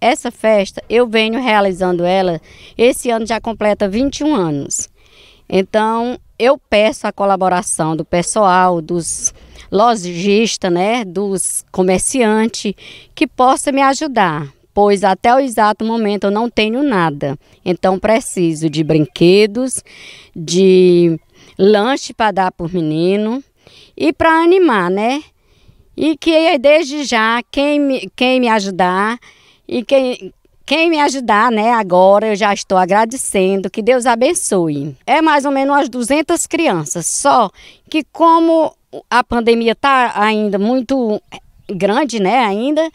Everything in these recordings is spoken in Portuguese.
Essa festa eu venho realizando ela, esse ano já completa 21 anos. Então, eu peço a colaboração do pessoal, dos lojistas, né, dos comerciantes, que possa me ajudar, pois até o exato momento eu não tenho nada. Então, preciso de brinquedos, de lanche para dar para o menino e para animar, né? E que desde já, quem me, quem me ajudar, e quem, quem me ajudar, né, agora eu já estou agradecendo, que Deus abençoe. É mais ou menos umas 200 crianças, só que como a pandemia está ainda muito grande, né, ainda,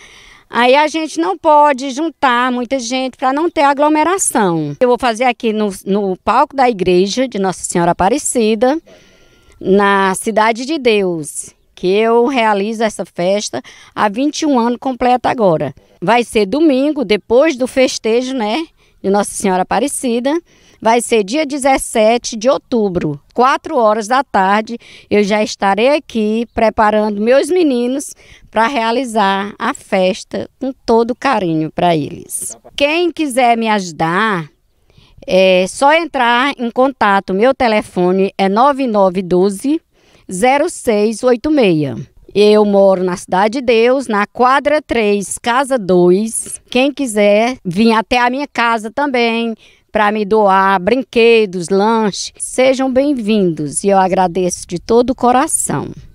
aí a gente não pode juntar muita gente para não ter aglomeração. Eu vou fazer aqui no, no palco da igreja de Nossa Senhora Aparecida, na Cidade de Deus que eu realizo essa festa há 21 anos completa agora. Vai ser domingo, depois do festejo, né, de Nossa Senhora Aparecida. Vai ser dia 17 de outubro, 4 horas da tarde. Eu já estarei aqui preparando meus meninos para realizar a festa com todo carinho para eles. Quem quiser me ajudar, é só entrar em contato. Meu telefone é 9912 0686. Eu moro na Cidade de Deus, na quadra 3, casa 2. Quem quiser vir até a minha casa também para me doar brinquedos, lanche, sejam bem-vindos e eu agradeço de todo o coração.